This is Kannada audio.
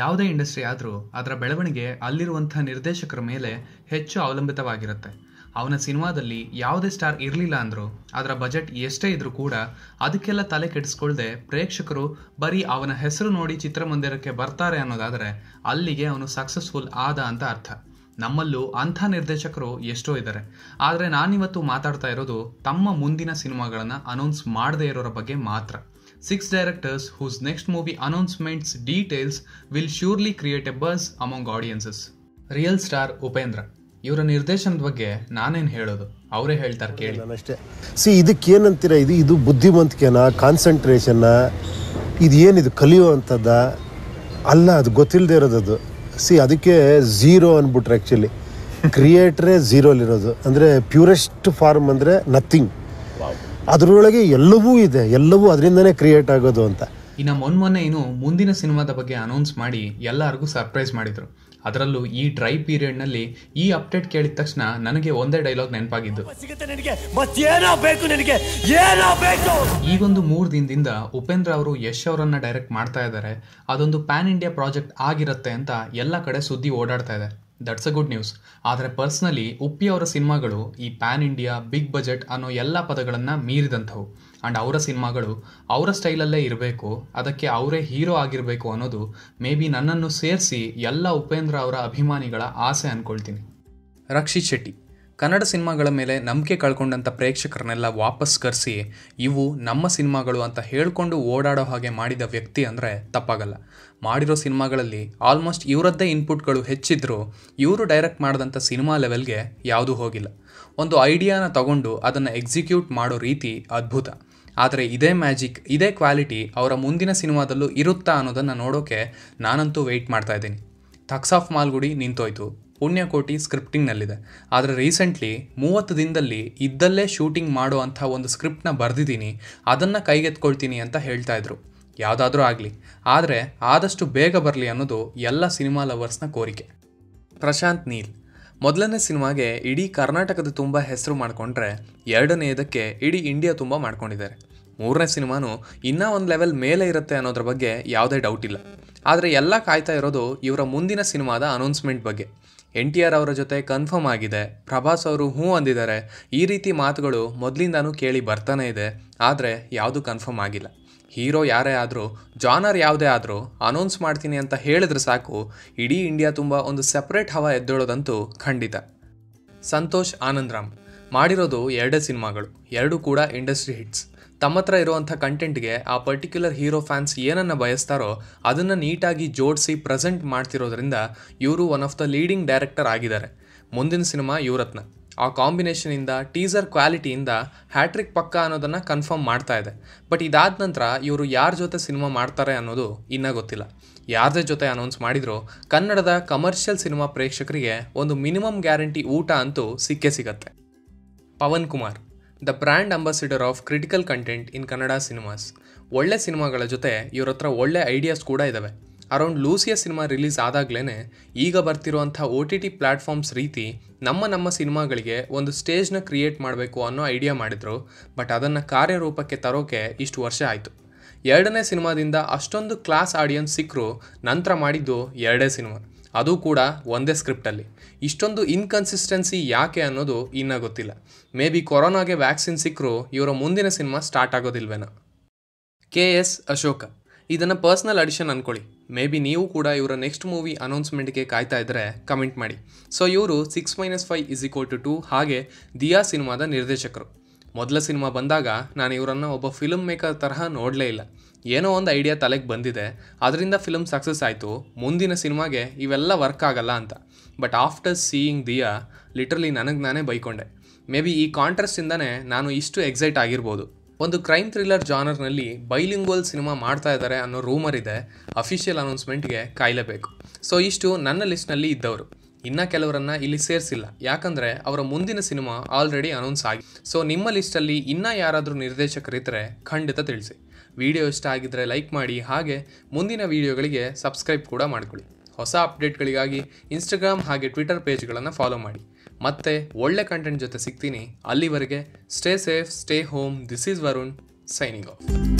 ಯಾವುದೇ ಇಂಡಸ್ಟ್ರಿ ಆದರೂ ಅದರ ಬೆಳವಣಿಗೆ ಅಲ್ಲಿರುವಂಥ ನಿರ್ದೇಶಕರ ಮೇಲೆ ಹೆಚ್ಚು ಅವಲಂಬಿತವಾಗಿರುತ್ತೆ ಅವನ ಸಿನಿಮಾದಲ್ಲಿ ಯಾವುದೇ ಸ್ಟಾರ್ ಇರಲಿಲ್ಲ ಅಂದರೂ ಅದರ ಬಜೆಟ್ ಎಷ್ಟೇ ಇದ್ದರೂ ಕೂಡ ಅದಕ್ಕೆಲ್ಲ ತಲೆ ಕೆಡಿಸ್ಕೊಳ್ಳದೆ ಪ್ರೇಕ್ಷಕರು ಬರೀ ಅವನ ಹೆಸರು ನೋಡಿ ಚಿತ್ರಮಂದಿರಕ್ಕೆ ಬರ್ತಾರೆ ಅನ್ನೋದಾದರೆ ಅಲ್ಲಿಗೆ ಅವನು ಸಕ್ಸಸ್ಫುಲ್ ಆದ ಅಂತ ಅರ್ಥ ನಮ್ಮಲ್ಲೂ ಅಂಥ ನಿರ್ದೇಶಕರು ಎಷ್ಟೋ ಇದ್ದಾರೆ ಆದರೆ ನಾನಿವತ್ತು ಮಾತಾಡ್ತಾ ಇರೋದು ತಮ್ಮ ಮುಂದಿನ ಸಿನಿಮಾಗಳನ್ನು ಅನೌನ್ಸ್ ಮಾಡದೇ ಇರೋರ ಬಗ್ಗೆ ಮಾತ್ರ six directors whose next movie announcements details will surely create a buzz among audiences. Real star Upendra ಇವರ ನಿರ್ದೇಶನದ ಬಗ್ಗೆ ನಾನೇನು ಹೇಳೋದು ಅವರೇ ಹೇಳ್ತಾರೆ ಕೇಳಿ ನಾನಷ್ಟೇ ಸಿ ಇದಕ್ಕೆ ಏನಂತೀರ ಇದು ಇದು ಬುದ್ಧಿವಂತಿಕೆನ ಕಾನ್ಸಂಟ್ರೇಷನ್ನ ಇದು ಏನಿದು ಕಲಿಯುವಂಥದ್ದ ಅಲ್ಲ ಅದು ಗೊತ್ತಿಲ್ಲದೆ ಇರೋದದು ಸಿ ಅದಕ್ಕೆ ಝೀರೋ ಅಂದ್ಬಿಟ್ರೆ ಆ್ಯಕ್ಚುಲಿ ಕ್ರಿಯೇಟ್ರೇ ಝೀರೋಲಿರೋದು ಅಂದರೆ ಪ್ಯೂರೆಸ್ಟ್ ಫಾರ್ಮ್ ಅಂದರೆ ನಥಿಂಗ್ ಅದರೊಳಗೆ ಎಲ್ಲವೂ ಇದೆ ಎಲ್ಲವೂ ಅದರಿಂದನೇ ಕ್ರಿಯೇಟ್ ಆಗೋದು ಅಂತ ಇನ್ನು ಮೊನ್ನೆ ಮೊನ್ನೆ ಏನು ಮುಂದಿನ ಸಿನಿಮಾದ ಬಗ್ಗೆ ಅನೌನ್ಸ್ ಮಾಡಿ ಎಲ್ಲರಿಗೂ ಸರ್ಪ್ರೈಸ್ ಮಾಡಿದರು ಅದರಲ್ಲೂ ಈ ಡ್ರೈ ಪೀರಿಯಡ್ನಲ್ಲಿ ಈ ಅಪ್ಡೇಟ್ ಕೇಳಿದ ತಕ್ಷಣ ನನಗೆ ಒಂದೇ ಡೈಲಾಗ್ ನೆನಪಾಗಿದ್ದು ಈಗೊಂದು ಮೂರು ದಿನದಿಂದ ಉಪೇಂದ್ರ ಅವರು ಯಶ್ ಅವರನ್ನ ಡೈರೆಕ್ಟ್ ಮಾಡ್ತಾ ಇದ್ದಾರೆ ಅದೊಂದು ಪ್ಯಾನ್ ಇಂಡಿಯಾ ಪ್ರಾಜೆಕ್ಟ್ ಆಗಿರುತ್ತೆ ಅಂತ ಎಲ್ಲ ಕಡೆ ಸುದ್ದಿ ಓಡಾಡ್ತಾ ಇದೆ ದಟ್ಸ್ ಅ ಗುಡ್ ನ್ಯೂಸ್ ಆದರೆ ಪರ್ಸ್ನಲಿ ಉಪ್ಪಿ ಅವರ ಸಿನಿಮಾಗಳು ಈ ಪ್ಯಾನ್ ಇಂಡಿಯಾ ಬಿಗ್ ಬಜೆಟ್ ಅನ್ನೋ ಎಲ್ಲ ಪದಗಳನ್ನು ಮೀರಿದಂಥವು ಆ್ಯಂಡ್ ಅವರ ಸಿನಿಮಾಗಳು ಅವರ ಸ್ಟೈಲಲ್ಲೇ ಇರಬೇಕು ಅದಕ್ಕೆ ಅವರೇ ಹೀರೋ ಆಗಿರಬೇಕು ಅನ್ನೋದು ಮೇ ಬಿ ನನ್ನನ್ನು ಸೇರಿಸಿ ಎಲ್ಲ ಉಪೇಂದ್ರ ಅವರ ಅಭಿಮಾನಿಗಳ ಆಸೆ ಅಂದ್ಕೊಳ್ತೀನಿ ರಕ್ಷಿತ್ ಶೆಟ್ಟಿ ಕನ್ನಡ ಸಿನಿಮಾಗಳ ಮೇಲೆ ನಂಬಿಕೆ ಕಳ್ಕೊಂಡಂಥ ಪ್ರೇಕ್ಷಕರನ್ನೆಲ್ಲ ವಾಪಸ್ ಕರೆಸಿ ಇವು ನಮ್ಮ ಸಿನಿಮಾಗಳು ಅಂತ ಹೇಳಿಕೊಂಡು ಓಡಾಡೋ ಹಾಗೆ ಮಾಡಿದ ವ್ಯಕ್ತಿ ಅಂದರೆ ತಪ್ಪಾಗಲ್ಲ ಮಾಡಿರೋ ಸಿನಿಮಾಗಳಲ್ಲಿ ಆಲ್ಮೋಸ್ಟ್ ಇವರದ್ದೇ ಇನ್ಪುಟ್ಗಳು ಹೆಚ್ಚಿದ್ರು ಇವರು ಡೈರೆಕ್ಟ್ ಮಾಡಿದಂಥ ಸಿನಿಮಾ ಲೆವೆಲ್ಗೆ ಯಾವುದೂ ಹೋಗಿಲ್ಲ ಒಂದು ಐಡಿಯಾನ ತಗೊಂಡು ಅದನ್ನು ಎಕ್ಸಿಕ್ಯೂಟ್ ಮಾಡೋ ರೀತಿ ಅದ್ಭುತ ಆದರೆ ಇದೇ ಮ್ಯಾಜಿಕ್ ಇದೇ ಕ್ವಾಲಿಟಿ ಅವರ ಮುಂದಿನ ಸಿನಿಮಾದಲ್ಲೂ ಇರುತ್ತಾ ಅನ್ನೋದನ್ನು ನೋಡೋಕೆ ನಾನಂತೂ ವೆಯ್ಟ್ ಮಾಡ್ತಾ ಇದ್ದೀನಿ ಥಕ್ಸ್ ಆಫ್ ಮಾಲ್ಗುಡಿ ನಿಂತೋಯ್ತು ಪುಣ್ಯಕೋಟಿ ಸ್ಕ್ರಿಪ್ಟಿಂಗ್ನಲ್ಲಿದೆ ಆದರೆ ರೀಸೆಂಟ್ಲಿ ಮೂವತ್ತು ದಿನದಲ್ಲಿ ಇದ್ದಲ್ಲೇ ಶೂಟಿಂಗ್ ಮಾಡೋ ಅಂಥ ಒಂದು ಸ್ಕ್ರಿಪ್ಟ್ನ ಬರೆದಿದ್ದೀನಿ ಅದನ್ನು ಕೈಗೆತ್ಕೊಳ್ತೀನಿ ಅಂತ ಹೇಳ್ತಾ ಇದ್ರು ಯಾವುದಾದ್ರೂ ಆಗಲಿ ಆದರೆ ಆದಷ್ಟು ಬೇಗ ಬರಲಿ ಅನ್ನೋದು ಎಲ್ಲ ಸಿನಿಮಾ ಲವರ್ಸ್ನ ಕೋರಿಕೆ ಪ್ರಶಾಂತ್ ನೀಲ್ ಮೊದಲನೇ ಸಿನಿಮಾಗೆ ಇಡೀ ಕರ್ನಾಟಕದ ತುಂಬ ಹೆಸರು ಮಾಡಿಕೊಂಡ್ರೆ ಇದಕ್ಕೆ ಇಡೀ ಇಂಡಿಯಾ ತುಂಬ ಮಾಡ್ಕೊಂಡಿದ್ದಾರೆ ಮೂರನೇ ಸಿನಿಮಾನು ಇನ್ನೂ ಒಂದು ಲೆವೆಲ್ ಮೇಲೆ ಇರುತ್ತೆ ಅನ್ನೋದ್ರ ಬಗ್ಗೆ ಯಾವುದೇ ಡೌಟ್ ಇಲ್ಲ ಆದರೆ ಎಲ್ಲ ಕಾಯ್ತಾ ಇರೋದು ಇವರ ಮುಂದಿನ ಸಿನಿಮಾದ ಅನೌನ್ಸ್ಮೆಂಟ್ ಬಗ್ಗೆ ಎನ್ ಟಿ ಆರ್ ಅವರ ಜೊತೆ ಕನ್ಫರ್ಮ್ ಆಗಿದೆ ಪ್ರಭಾಸ್ ಅವರು ಹ್ಞೂ ಅಂದಿದ್ದಾರೆ ಈ ರೀತಿ ಮಾತುಗಳು ಮೊದಲಿಂದನೂ ಕೇಳಿ ಬರ್ತಾನೆ ಇದೆ ಆದರೆ ಯಾವುದು ಕನ್ಫರ್ಮ್ ಆಗಿಲ್ಲ ಹೀರೋ ಯಾರೇ ಆದರೂ ಜಾನರ್ ಯಾವುದೇ ಆದರೂ ಅನೌನ್ಸ್ ಮಾಡ್ತೀನಿ ಅಂತ ಹೇಳಿದ್ರೆ ಸಾಕು ಇಡೀ ಇಂಡಿಯಾ ತುಂಬ ಒಂದು ಸೆಪ್ರೇಟ್ ಹವಾ ಎದ್ದೇಳೋದಂತೂ ಖಂಡಿತ ಸಂತೋಷ್ ಆನಂದರಾಮ್ ಮಾಡಿರೋದು ಎರಡೇ ಸಿನಿಮಾಗಳು ಎರಡೂ ಕೂಡ ಇಂಡಸ್ಟ್ರಿ ಹಿಟ್ಸ್ ತಮ್ಮ ಹತ್ರ ಇರುವಂಥ ಕಂಟೆಂಟ್ಗೆ ಆ ಪರ್ಟಿಕ್ಯುಲರ್ ಹೀರೋ ಫ್ಯಾನ್ಸ್ ಏನನ್ನು ಬಯಸ್ತಾರೋ ಅದನ್ನು ನೀಟಾಗಿ ಜೋಡಿಸಿ ಪ್ರೆಸೆಂಟ್ ಮಾಡ್ತಿರೋದ್ರಿಂದ ಇವರು one of the leading director ಆಗಿದ್ದಾರೆ ಮುಂದಿನ ಸಿನಿಮಾ ಯುವರತ್ನ ಆ ಕಾಂಬಿನೇಷನಿಂದ ಟೀಸರ್ ಕ್ವಾಲಿಟಿಯಿಂದ ಹ್ಯಾಟ್ರಿಕ್ ಪಕ್ಕ ಅನ್ನೋದನ್ನು ಕನ್ಫರ್ಮ್ ಮಾಡ್ತಾ ಇದೆ ಬಟ್ ಇದಾದ ನಂತರ ಇವರು ಯಾರ ಜೊತೆ ಸಿನಿಮಾ ಮಾಡ್ತಾರೆ ಅನ್ನೋದು ಇನ್ನೂ ಗೊತ್ತಿಲ್ಲ ಯಾರದೇ ಜೊತೆ ಅನೌನ್ಸ್ ಮಾಡಿದರೂ ಕನ್ನಡದ ಕಮರ್ಷಿಯಲ್ ಸಿನಿಮಾ ಪ್ರೇಕ್ಷಕರಿಗೆ ಒಂದು ಮಿನಿಮಮ್ ಗ್ಯಾರಂಟಿ ಊಟ ಅಂತೂ ಸಿಕ್ಕೇ ಸಿಗತ್ತೆ Pavan Kumar the brand ambassador of critical content in Kannada cinemas ಒಳ್ಳೆ ಸಿನಿಮಾಗಳ ಜೊತೆ ಇವರ ಹತ್ರ ಒಳ್ಳೆ ಐಡಿಯಾಸ್ ಕೂಡ ಇದ್ದಾವೆ ಅರೌಂಡ್ ಲೂಸಿಯ ಸಿನಿಮಾ ರಿಲೀಸ್ ಆದಾಗ್ಲೇ ಈಗ ಬರ್ತಿರುವಂಥ ಒ ಟಿ ಟಿ ಪ್ಲ್ಯಾಟ್ಫಾರ್ಮ್ಸ್ ರೀತಿ ನಮ್ಮ ನಮ್ಮ ಸಿನಿಮಾಗಳಿಗೆ ಒಂದು ಸ್ಟೇಜ್ನ ಕ್ರಿಯೇಟ್ ಮಾಡಬೇಕು ಅನ್ನೋ ಐಡಿಯಾ ಮಾಡಿದರು ಬಟ್ ಅದನ್ನು ಕಾರ್ಯರೂಪಕ್ಕೆ ತರೋಕೆ ಇಷ್ಟು ವರ್ಷ ಆಯಿತು ಎರಡನೇ ಸಿನಿಮಾದಿಂದ ಅಷ್ಟೊಂದು ಕ್ಲಾಸ್ ಆಡಿಯನ್ಸ್ ಸಿಕ್ಕರು ನಂತರ ಮಾಡಿದ್ದು ಎರಡೇ ಸಿನಿಮಾ ಅದು ಕೂಡ ಒಂದೇ ಸ್ಕ್ರಿಪ್ಟಲ್ಲಿ ಇಷ್ಟೊಂದು ಇನ್ಕನ್ಸಿಸ್ಟೆನ್ಸಿ ಯಾಕೆ ಅನ್ನೋದು ಇನ್ನೂ ಗೊತ್ತಿಲ್ಲ ಮೇ ಬಿ ಕೊರೋನಾಗೆ ವ್ಯಾಕ್ಸಿನ್ ಸಿಕ್ಕರೂ ಇವರ ಮುಂದಿನ ಸಿನಿಮಾ ಸ್ಟಾರ್ಟ್ ಆಗೋದಿಲ್ವೇನೋ ಕೆ ಎಸ್ ಅಶೋಕ ಇದನ್ನು ಪರ್ಸ್ನಲ್ ಅಡಿಷನ್ ಅಂದ್ಕೊಳ್ಳಿ ಮೇ ಬಿ ನೀವು ಕೂಡ ಇವರ ನೆಕ್ಸ್ಟ್ ಮೂವಿ ಅನೌನ್ಸ್ಮೆಂಟ್ಗೆ ಕಾಯ್ತಾ ಇದ್ದರೆ ಕಮೆಂಟ್ ಮಾಡಿ ಸೊ ಇವರು six minus five is equal to two ಹಾಗೆ ದಿಯಾ ಸಿನಿಮಾದ ನಿರ್ದೇಶಕರು ಮೊದಲ ಸಿನಿಮಾ ಬಂದಾಗ ನಾನು ಇವರನ್ನು ಒಬ್ಬ ಫಿಲ್ಮ್ ಮೇಕರ್ ತರಹ ನೋಡಲೇ ಇಲ್ಲ ಏನೋ ಒಂದು ಐಡಿಯಾ ತಲೆಗೆ ಬಂದಿದೆ ಅದರಿಂದ ಫಿಲಮ್ ಸಕ್ಸಸ್ ಆಯಿತು ಮುಂದಿನ ಸಿನಿಮಾಗೆ ಇವೆಲ್ಲ ವರ್ಕ್ ಆಗಲ್ಲ ಅಂತ but after seeing Dia literally ನನಗೆ ನಾನೇ ಬೈಕೊಂಡೆ ಮೇ ಬಿ ಈ ಕಾಂಟ್ರೆಸ್ಟಿಂದನೇ ನಾನು ಇಷ್ಟು ಎಕ್ಸೈಟ್ ಆಗಿರ್ಬೋದು ಒಂದು ಕ್ರೈಮ್ ಥ್ರಿಲ್ಲರ್ ಜಾನರ್ನಲ್ಲಿ ಬೈಲಿಂಗ್ವಲ್ ಸಿನಿಮಾ ಮಾಡ್ತಾ ಇದ್ದಾರೆ ಅನ್ನೋ ರೂಮರ್ ಇದೆ ಅಫಿಷಿಯಲ್ ಅನೌನ್ಸ್ಮೆಂಟ್ಗೆ ಕಾಯಲೇಬೇಕು ಸೊ ಇಷ್ಟು ನನ್ನ ಲಿಸ್ಟ್ನಲ್ಲಿ ಇದ್ದವರು ಇನ್ನ ಕೆಲವರನ್ನ ಇಲ್ಲಿ ಸೇರಿಸಿಲ್ಲ ಯಾಕಂದ್ರೆ ಅವರ ಮುಂದಿನ ಸಿನಿಮಾ ಆಲ್ರೆಡಿ ಅನೌನ್ಸ್ ಆಗಿ ಸೊ ನಿಮ್ಮ ಲಿಸ್ಟಲ್ಲಿ ಇನ್ನ ಯಾರಾದರೂ ನಿರ್ದೇಶಕರಿದ್ದರೆ ಖಂಡಿತ ತಿಳಿಸಿ ವಿಡಿಯೋ ಇಷ್ಟ ಆಗಿದ್ರೆ ಲೈಕ್ ಮಾಡಿ ಹಾಗೆ ಮುಂದಿನ ವಿಡಿಯೋಗಳಿಗೆ ಸಬ್ಸ್ಕ್ರೈಬ್ ಕೂಡ ಮಾಡ್ಕೊಳ್ಳಿ ಹೊಸ ಅಪ್ಡೇಟ್ಗಳಿಗಾಗಿ ಇನ್ಸ್ಟಾಗ್ರಾಮ್ ಹಾಗೆ ಟ್ವಿಟರ್ ಪೇಜ್ಗಳನ್ನು ಫಾಲೋ ಮಾಡಿ ಮತ್ತೆ ಒಳ್ಳೆ ಕಂಟೆಂಟ್ ಜೊತೆ ಸಿಗ್ತೀನಿ ಅಲ್ಲಿವರೆಗೆ stay safe stay home this is Varun signing of